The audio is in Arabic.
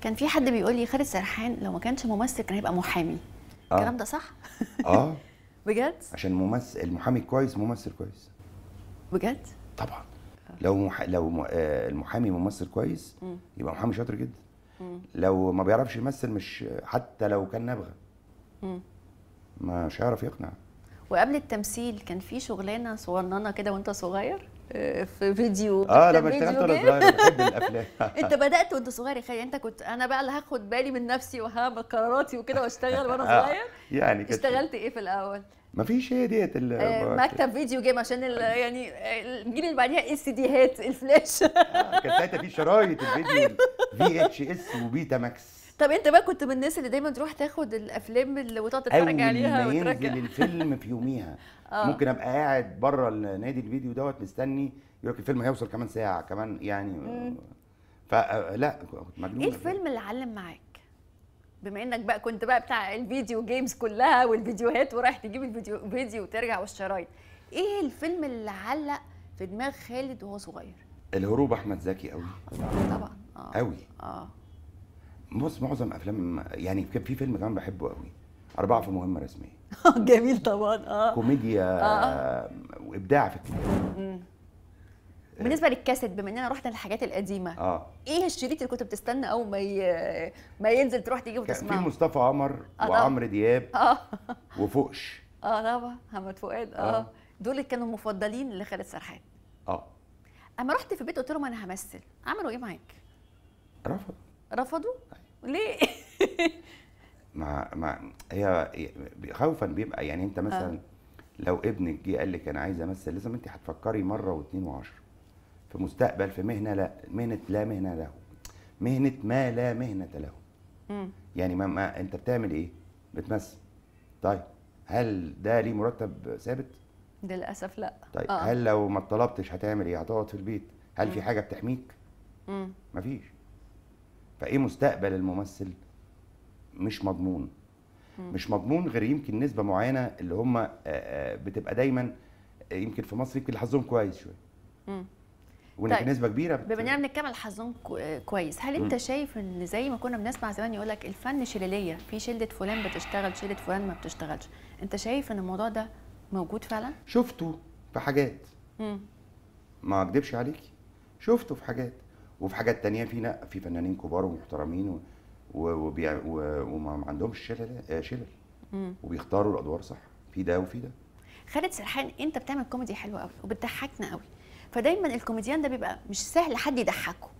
كان في حد بيقول لي خالد سرحان لو ما كانش ممثل كان هيبقى محامي آه. الكلام ده صح؟ اه بجد؟ عشان ممثل المحامي كويس ممثل كويس بجد؟ طبعا آه. لو مح... لو م... آه المحامي ممثل كويس م. يبقى محامي شاطر جدا م. لو ما بيعرفش يمثل مش حتى لو كان نابغه مش هيعرف يقنع وقبل التمثيل كان في شغلانه صغننه كده وانت صغير؟ آه، في فيديو اه لما اشتغلت وانا صغير بحب الافلام انت بدات وانت صغير يا خي انت كنت انا بقى اللي هاخد بالي من نفسي وهعمل قراراتي وكده واشتغل وانا آه، صغير يعني اشتغلت ايه في الاول؟ ما فيش هي ديت آه، مكتب فيديو جيم عشان يعني الجيل اللي بعديها اس دي هات الفلاش كانت كان ساعتها في شرايط الفيديو في اتش اس وبيتا ماكس طب انت بقى كنت من الناس اللي دايما تروح تاخد الافلام اللي وتقعد تتفرج عليها اول ما ينزل الفيلم في يوميها آه. ممكن ابقى قاعد بره نادي الفيديو دوت مستني يقول لك الفيلم هيوصل كمان ساعه كمان يعني مم. فلا آه، كنت مجنون ايه الفيلم اللي علم معاك بما انك بقى كنت بقى بتاع الفيديو جيمز كلها والفيديوهات ورايح تجيب الفيديو فيديو وترجع والشرايط ايه الفيلم اللي علق في دماغ خالد وهو صغير الهروب احمد زكي قوي طبعا قوي اه بص معظم افلام يعني كان في فيلم كمان بحبه قوي أربعة في مهمة رسمية جميل طبعا اه كوميديا آه. وإبداع آه. آه، في الكتابة بالنسبة للكاسيت بما اننا رحنا للحاجات القديمة اه ايه الشريط اللي كنت بتستنى اول ما ي... ما ينزل تروح تجيبه وتسمعه؟ كان في مصطفى قمر آه, آه. وعمرو دياب اه وفوقش اه طبعا محمد فؤاد اه, آه. دول كانوا مفضلين لخالد سرحان اه اما رحت في البيت قلت لهم انا همثل عملوا ايه معاك؟ رفض رفضوا؟ أيوة. ليه؟ ما ما هي خوفا بيبقى يعني انت مثلا آه. لو ابنك جه قال لك انا عايز امثل لازم انت هتفكري مره واثنين وعشره في مستقبل في مهنه لا مهنه لا مهنه له مهنه ما لا مهنه له م. يعني ما, ما انت بتعمل ايه بتمثل طيب هل ده ليه مرتب ثابت للاسف لا طيب آه. هل لو ما طلبتش هتعمل ايه هتقعد في البيت هل م. في حاجه بتحميك مم. مفيش فايه مستقبل الممثل مش مضمون مش مضمون غير يمكن نسبه معينه اللي هم آه، آه، بتبقى دايما آه، يمكن في مصر يمكن حظهم كويس شويه ونسبه طيب. نسبه كبيره بت... بما اننا بنتكلم حظهم كويس هل انت م. شايف ان زي ما كنا بنسمع زمان يقول لك الفن شلاليه في شله فلان بتشتغل شله فلان ما بتشتغلش انت شايف ان الموضوع ده موجود فعلا شفته في حاجات م. ما اكدبش عليك شفته في حاجات وفي حاجات تانية فينا في فنانين كبار ومحترمين وبيع وما عندهمش شلل آه، شلل وبيختاروا الادوار صح في ده وفي ده خالد سرحان انت بتعمل كوميدي حلو قوي وبتضحكنا قوي فدايما الكوميديان ده بيبقى مش سهل حد يضحكه